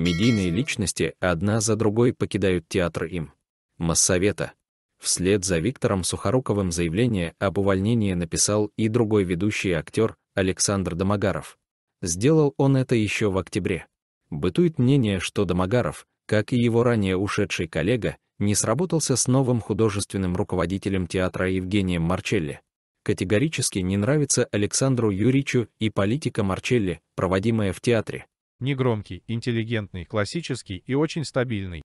Медийные личности одна за другой покидают театр им. Массовета. Вслед за Виктором Сухоруковым заявление об увольнении написал и другой ведущий актер Александр Домогаров. Сделал он это еще в октябре. Бытует мнение, что Домогаров, как и его ранее ушедший коллега, не сработался с новым художественным руководителем театра Евгением Марчелли. Категорически не нравится Александру Юричу и политика Марчелли, проводимая в театре. Негромкий, интеллигентный, классический и очень стабильный.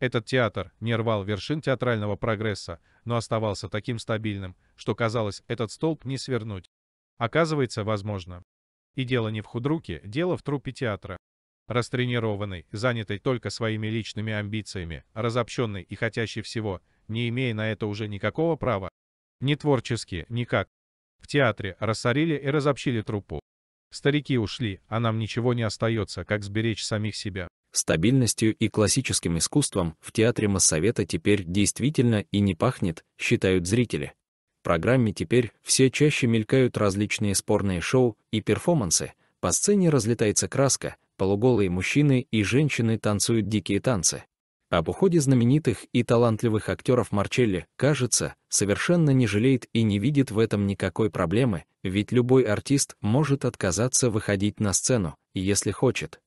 Этот театр не рвал вершин театрального прогресса, но оставался таким стабильным, что казалось, этот столб не свернуть. Оказывается, возможно. И дело не в худруке, дело в трупе театра. Растренированный, занятый только своими личными амбициями, разобщенный и хотящий всего, не имея на это уже никакого права. Не творчески, никак. В театре рассорили и разобщили труппу. Старики ушли, а нам ничего не остается, как сберечь самих себя. Стабильностью и классическим искусством в театре Моссовета теперь действительно и не пахнет, считают зрители. В программе теперь все чаще мелькают различные спорные шоу и перформансы, по сцене разлетается краска, полуголые мужчины и женщины танцуют дикие танцы. Об уходе знаменитых и талантливых актеров Марчелли, кажется, совершенно не жалеет и не видит в этом никакой проблемы, ведь любой артист может отказаться выходить на сцену, если хочет.